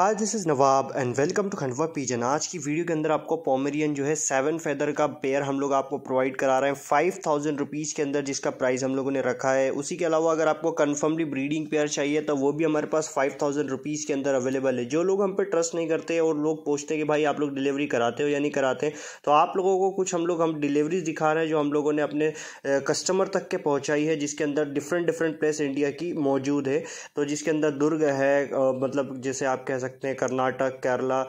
hi this is Nawab and welcome to Khandwa pigeon आज की video के अंदर आपको पोमेरियन जो है सेवन फेदर का पेयर हम लोग आपको प्रोवाइड करा रहे हैं फाइव थाउजेंड रुपीज़ के अंदर जिसका प्राइस हम लोगों ने रखा है उसी के अलावा अगर आपको कन्फर्मली ब्रीडिंग पेयर चाहिए तो वो भी हमारे पास फाइव थाउजेंड रुपीज़ के अंदर अवेलेबल है जो लोग हम पे ट्रस्ट नहीं करते और लोग पूछते हैं कि भाई आप लोग डिलीवरी कराते हो या नहीं कराते हैं तो आप लोगों को कुछ हम लोग हम डिलीवरीज दिखा रहे हैं जो हम लोगों ने अपने कस्टमर तक के पहुँचाई है जिसके अंदर डिफरेंट डिफरेंट प्लेस इंडिया की मौजूद है तो जिसके अंदर दुर्ग है मतलब जैसे आप कह सकते सकते हैं कर्नाटक केरला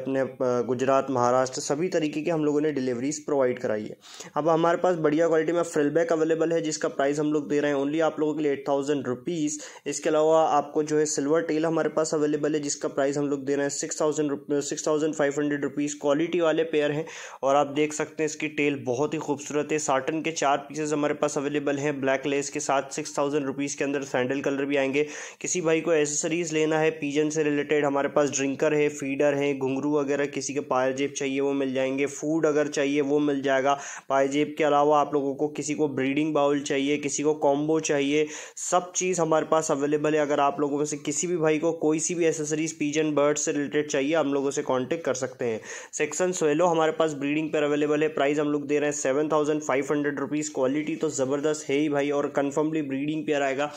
अपने गुजरात महाराष्ट्र सभी तरीके की हम लोगों ने डिलीवरीज प्रोवाइड कराई है अब हमारे पास बढ़िया क्वालिटी में फ्रिलबैक अवेलेबल है जिसका प्राइस हम लोग दे रहे हैं ओनली आप लोगों के लिए एट थाउजेंड रुपीज़ इसके अलावा आपको जो है सिल्वर टेल हमारे पास अवेलेबल है जिसका प्राइस हम लोग दे रहे हैं six thousand six thousand five hundred rupees quality वाले पेयर हैं और आप देख सकते हैं इसकी टेल बहुत ही खूबसूरत है साटन के चार पीसेज हमारे पास अवेलेबल हैं ब्लैक लेस के साथ सिक्स थाउजेंड रुपीज़ के अंदर सैंडल कलर भी आएंगे किसी भाई को एसेसरीज़ लेना है पीजन से रिलेटेड साइड हमारे पास ड्रिंकर है फीडर है घुंगरू वगैरह किसी के पायजेब चाहिए वो मिल जाएंगे फूड अगर चाहिए वो मिल जाएगा पायजेब के अलावा आप लोगों को किसी को ब्रीडिंग बाउल चाहिए किसी को कॉम्बो चाहिए सब चीज़ हमारे पास अवेलेबल है अगर आप लोगों में से किसी भी भाई को कोई सी भी एसेसरीज पीजन बर्ड से रिलेटेड चाहिए हम लोगों से कॉन्टेक्ट कर सकते हैं सेक्शन सोएलो हमारे पास ब्रीडिंग पर अवेलेबल है प्राइस हम लोग दे रहे हैं seven thousand five hundred rupees quality तो ज़बरदस्त है ही भाई और कन्फर्मली ब्रीडिंग पेयर आएगा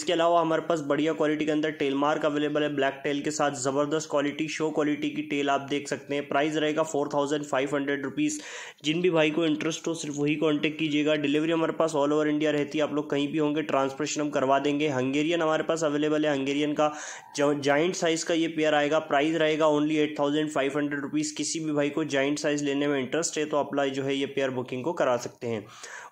इसके अलावा हमारे पास बढ़िया क्वालिटी के अंदर टेलमार्क अवेलेबल है ब्लैक टेल के साथ साथ ज़बरदस्त क्वालिटी शो क्वालिटी की टेल आप देख सकते हैं प्राइस रहेगा four thousand five hundred rupees जिन भी भाई को इंटरेस्ट हो सिर्फ वही कॉन्टेक्ट कीजिएगा डिलीवरी हमारे पास ऑल ओवर इंडिया रहती है आप लोग कहीं भी होंगे ट्रांसपोर्टेशन हम करवा देंगे हंगेरियन हमारे पास अवेलेबल है हंगेरियन का जॉइंट साइज़ का ये पेयर आएगा प्राइस रहेगा only eight thousand five hundred rupees किसी भी भाई को जॉइंट साइज़ लेने में इंटरेस्ट है तो अप्लाई जो है ये पेयर बुकिंग को करा सकते हैं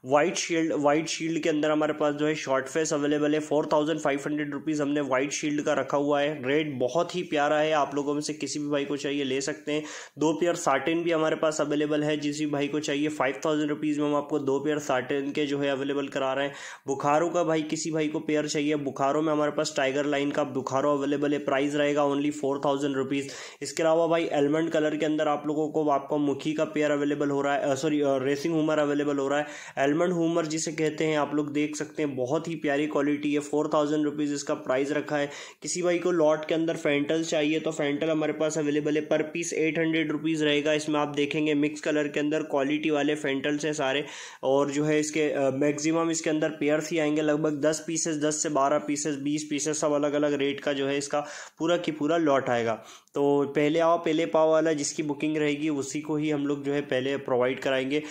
वाइट शील्ड वाइट शील्ड के अंदर हमारे पास जो है शॉर्ट फेस अवेलेबल है four thousand five hundred rupees हमने वाइट शील्ड का रखा हुआ है रेट बहुत ही प्यारा है आप लोगों में से किसी भी भाई को चाहिए ले सकते हैं दो पेयर साटिन भी हमारे पास अवेलेबल है जिस भी भाई को चाहिए फाइव थाउजेंड रुपीज़ में हम आपको दो पेयर साटिन के जो है अवेलेबल करा रहे हैं बुखारों का भाई किसी भाई को पेयर चाहिए बुखारों में हमारे पास टाइगर लाइन का बुखारों अवेलेबल है प्राइस रहेगा ओनली फोर थाउजेंड रुपीज़ इसके अलावा भाई एलमंड कलर के अंदर आप लोगों को आपको मुखी का पेयर अवेलेबल हो रहा है सॉरी रेसिंग हुमर अवेलेबल हो रहा है एलमंड हुमर जिसे कहते हैं आप लोग देख सकते हैं बहुत ही प्यारी क्वालिटी है फोर थाउजेंड रुपीज़ इसका प्राइस रखा है किसी भाई को लॉट के अंदर फेंटस फेंटल चाहिए तो फेंटल हमारे पास अवेलेबल है पर पीस एट हंड्रेड रुपीज़ रहेगा इसमें आप देखेंगे मिक्स कलर के अंदर क्वालिटी वाले फेंटल्स हैं सारे और जो है इसके मैक्सिमम इसके अंदर पेयर्स ही आएंगे लगभग दस पीसेस दस से बारह पीसेस बीस पीसेस सब अलग अलग रेट का जो है इसका पूरा की पूरा लॉट आएगा तो पहले आओ पहले पाओ वाला जिसकी बुकिंग रहेगी उसी को ही हम लोग जो है पहले प्रोवाइड कराएंगे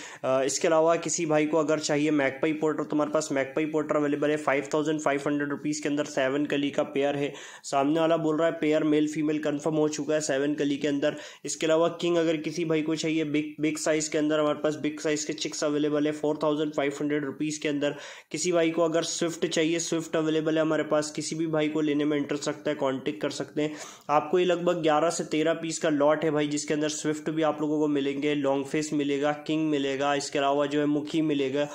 इसके अलावा किसी भाई को अगर चाहिए मैकपाई पोर्टर तुम्हारे पास मैकपाई पोर्टर अवेलेबल है five thousand five hundred rupees के अंदर सेवन कली का पेयर है सामने वाला बोल रहा है पेयर मेल फीमेल कन्फर्म हो चुका है सेवन कली के अंदर इसके अलावा किंग अगर किसी भाई को चाहिए बिग बिग साइज़ के अंदर हमारे पास बिग साइज़ के चिक्स अवेलेबल है four thousand five hundred rupees के अंदर किसी भाई को अगर स्विफ्ट चाहिए स्विफ्ट अवेलेबल है हमारे पास किसी भी भाई को लेने में इंटरेस्ट रखता है कॉन्टेक्ट कर सकते हैं आपको ये लगभग ग्यारह ग्यारह से तेरह पीस का लॉट है भाई जिसके अंदर स्विफ्ट भी आप लोगों को मिलेंगे लॉन्ग फेस मिलेगा किंग मिलेगा इसके अलावा जो है मुखी मिलेगा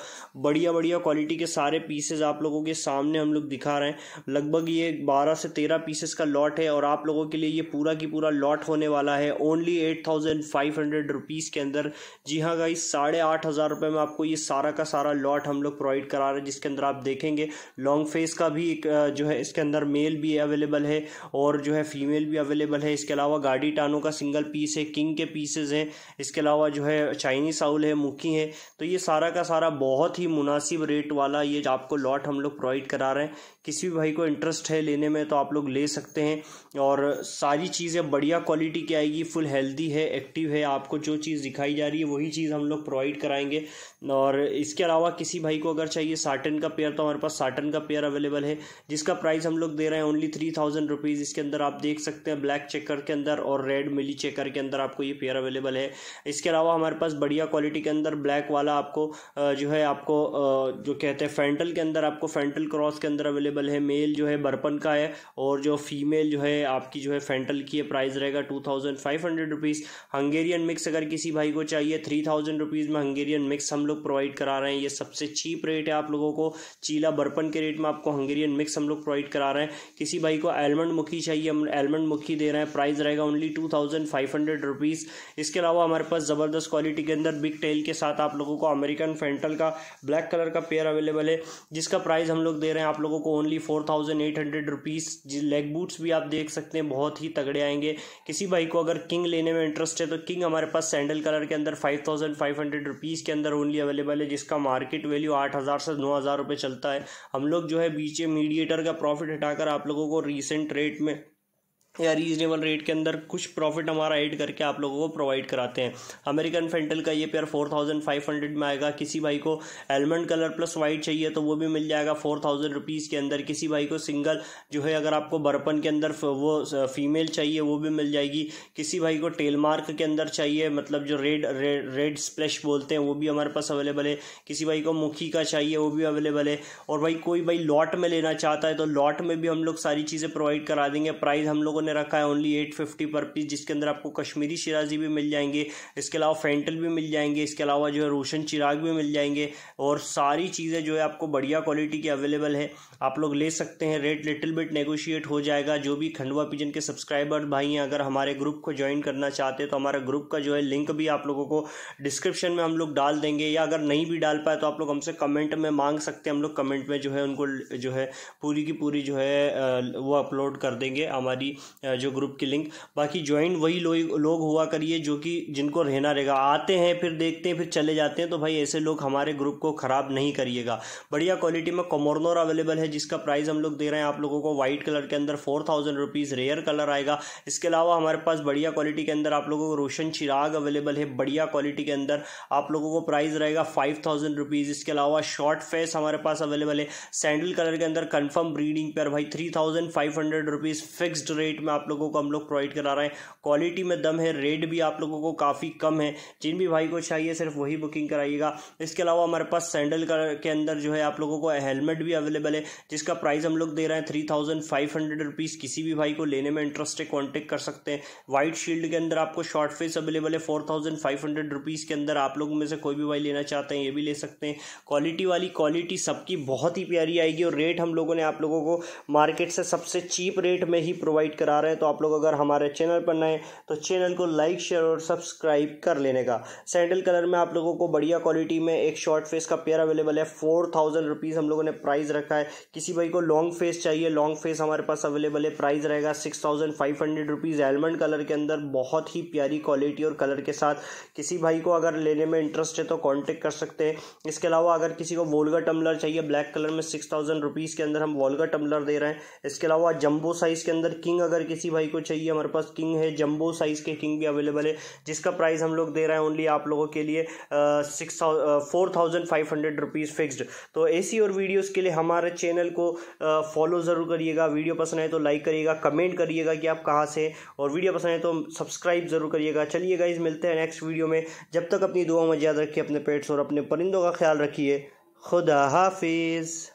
बढ़िया बढ़िया क्वालिटी के सारे पीसेज आप लोगों के सामने हम लोग दिखा रहे हैं लगभग ये बारह से तेरह पीसेस का लॉट है और आप लोगों के लिए ये पूरा की पूरा लॉट होने वाला है only eight thousand five hundred rupees के अंदर जी हाँ गाई साढ़े आठ हज़ार रुपये में आपको ये सारा का सारा लॉट हम लोग प्रोवाइड करा रहे हैं जिसके अंदर आप देखेंगे लॉन्ग फेस का भी एक जो है इसके अंदर मेल भी अवेलेबल है और जो है फीमेल भी अवेलेबल है इसके अलावा गाड़ी टानों का सिंगल पीस है किंग के पीसेज हैं इसके अलावा जो है चाइनीस साउल है मुखी है तो ये सारा का सारा बहुत ही मुनासिब रेट वाला ये आपको लॉट हम लोग प्रोवाइड करा रहे हैं किसी भी भाई को इंटरेस्ट है लेने में तो आप लोग ले सकते हैं और सारी चीज़ें बढ़िया क्वालिटी की आएगी फुल हेल्दी है एक्टिव है आपको जो चीज़ दिखाई जा रही है वही चीज़ हम लोग प्रोवाइड कराएंगे और इसके अलावा किसी भाई को अगर चाहिए साटन का पेयर तो हमारे पास साटन का पेयर अवेलेबल है जिसका प्राइस हम लोग दे रहे हैं ओनली थ्री थाउजेंड रुपीज़ इसके अंदर आप देख सकते हैं ब्लैक चेकर चेकर के अंदर और रेड मिली चेकर के अंदर आपको ये पेयर अवेलेबल है इसके अलावा हमारे पास बढ़िया क्वालिटी के अंदर ब्लैक वाला आपको जो है आपको जो कहते हैं फेंटल के अंदर आपको फेंटल क्रॉस के अंदर अवेलेबल है मेल जो है बर्पन का है और जो फीमेल जो है आपकी जो है फेंटल की प्राइस रहेगा टू थाउजेंड हंगेरियन मिक्स अगर किसी भाई को चाहिए थ्री थाउजेंड रुपीज़ में हंगेरियन मिक्स हम लोग प्रोवाइड करा रहे हैं ये सबसे चीप रेट है आप लोगों को चीला बर्पन के रेट में आपको हंगेरियन मिक्स हम लोग प्रोवाइड करा रहे हैं किसी भाई को एलमंड मुखी चाहिए हम एलमंड मुखी दे रहे हैं प्राइस रहेगा only two thousand five hundred rupees इसके अलावा हमारे पास ज़बरदस्त क्वालिटी के अंदर बिग टेल के साथ आप लोगों को अमेरिकन फेंटल का ब्लैक कलर का पेयर अवेलेबल है जिसका प्राइस हम लोग दे रहे हैं आप लोगों को only four thousand eight hundred rupees leg boots भी आप देख सकते हैं बहुत ही तगड़े आएंगे किसी भाई को अगर किंग लेने में इंटरेस्ट है तो किंग हमारे पास सैंडल कलर के अंदर five thousand five hundred rupees के अंदर ओनली अवेलेबल है जिसका मार्केट वैल्यू आठ हज़ार से नौ हज़ार रुपये चलता है हम लोग जो है बीच मीडिएटर का प्रॉफिट हटाकर आप लोगों को रिसेंट रेट में या रीजनेबल रेट के अंदर कुछ प्रॉफिट हमारा ऐड करके आप लोगों को प्रोवाइड कराते हैं अमेरिकन फेंटल का ये पेयर 4500 में आएगा किसी भाई को एलमंड कलर प्लस वाइट चाहिए तो वो भी मिल जाएगा 4000 रुपीस के अंदर किसी भाई को सिंगल जो है अगर आपको बर्पन के अंदर वो फीमेल चाहिए वो भी मिल जाएगी किसी भाई को टेलमार्क के अंदर चाहिए मतलब जो रेड रेड स्प्लैश बोलते हैं वो भी हमारे पास अवेलेबल है किसी भाई को मुखी का चाहिए वो भी अवेलेबल है और भाई कोई भाई लॉट में लेना चाहता है तो लॉट में भी हम लोग सारी चीज़ें प्रोवाइड करा देंगे प्राइस हम लोगों ने रखा है only eight fifty per piece जिसके अंदर आपको कश्मीरी शिराजी भी मिल जाएंगे इसके अलावा फेंटल भी मिल जाएंगे इसके अलावा जो है रोशन चिराग भी मिल जाएंगे और सारी चीज़ें जो है आपको बढ़िया क्वालिटी की अवेलेबल है आप लोग ले सकते हैं रेट लिटिल बिट नेगोशिएट हो जाएगा जो भी खंडवा पिजन के सब्सक्राइबर भाई हैं अगर हमारे ग्रुप को ज्वाइन करना चाहते हैं तो हमारा ग्रुप का जो है लिंक भी आप लोगों को डिस्क्रिप्शन में हम लोग डाल देंगे या अगर नहीं भी डाल पाए तो आप लोग हमसे कमेंट में मांग सकते हैं हम लोग कमेंट में जो है उनको जो है पूरी की पूरी जो है वो अपलोड कर देंगे हमारी जो ग्रुप की लिंक बाकी ज्वाइन वही लोग लोग हुआ करिए जो कि जिनको रहना रहेगा आते हैं फिर देखते हैं फिर चले जाते हैं तो भाई ऐसे लोग हमारे ग्रुप को ख़राब नहीं करिएगा बढ़िया क्वालिटी में कॉमोरनोर अवेलेबल है जिसका प्राइस हम लोग दे रहे हैं आप लोगों को वाइट कलर के अंदर four thousand rupees rare colour आएगा इसके अलावा हमारे पास बढ़िया क्वालिटी के अंदर आप लोगों को रोशन चिराग अवेलेबल है बढ़िया क्वालिटी के अंदर आप लोगों को प्राइस रहेगा फाइव थाउजेंड रुपीज़ इसके अलावा शॉर्ट फेस हमारे पास अवेलेबल है सैंडल कलर के अंदर कन्फर्म ब्रीडिंग पेयर भाई three thousand five hundred rupees fixed rate में आप लोगों को हम लोग प्रोवाइड करा रहे हैं क्वालिटी में दम है रेट भी आप लोगों को काफ़ी कम है जिन भी भाई को चाहिए सिर्फ वही बुकिंग कराइएगा इसके अलावा हमारे पास सैंडल के अंदर जो है आप लोगों को हेलमेट भी अवेलेबल है जिसका प्राइस हम लोग दे रहे हैं three thousand five hundred rupees किसी भी भाई को लेने में इंटरेस्ट है कॉन्टेक्ट कर सकते हैं वाइट शील्ड के अंदर आपको शॉर्ट फेस अवेलेबल है four thousand five hundred rupees के अंदर आप लोगों में से कोई भी भाई लेना चाहते हैं ये भी ले सकते हैं क्वालिटी वाली क्वालिटी सबकी बहुत ही प्यारी आएगी और रेट हम लोगों ने आप लोगों को मार्केट से सबसे चीप रेट में ही प्रोवाइड करा आ रहे हैं तो आप लोग अगर हमारे चैनल पर नए तो चैनल को लाइक शेयर और सब्सक्राइब कर लेने का सैंडल कलर में आप लोगों को बढ़िया क्वालिटी में एक शॉर्ट फेस का पेयर अवेलेबल है फोर थाउजेंड रुपीज़ हम लोगों ने प्राइस रखा है किसी भाई को लॉन्ग फेस चाहिए लॉन्ग फेस हमारे पास अवेलेबल है प्राइस रहेगा six thousand five hundred rupees almond colour के अंदर बहुत ही प्यारी क्वालिटी और कलर के साथ किसी भाई को अगर लेने में इंटरेस्ट है तो कॉन्टेक्ट कर सकते हैं इसके अलावा अगर किसी को वोल्गा टम्बलर चाहिए ब्लैक कलर में सिक्स थाउजेंड रुपीज़ के अंदर हम वोल्गा टम्बलर दे रहे हैं इसके अलावा जम्बो साइज़ के अंदर किंग अगर किसी भाई को चाहिए हमारे पास किंग है जंबो साइज़ के किंग भी अवेलेबल है जिसका प्राइस हम लोग दे रहे हैं ओनली आप लोगों के लिए six four thousand five hundred rupees fixed तो ऐसी और वीडियोस के लिए हमारे चैनल को फॉलो ज़रूर करिएगा वीडियो पसंद आए तो लाइक करिएगा कमेंट करिएगा कि आप कहाँ से और वीडियो पसंद आए तो सब्सक्राइब ज़रूर करिएगा चलिए गाइज मिलते हैं नेक्स्ट वीडियो में जब तक अपनी दुआ में याद रखिए अपने पेट्स और अपने परिंदों का ख्याल रखिए खुदा हाफिज़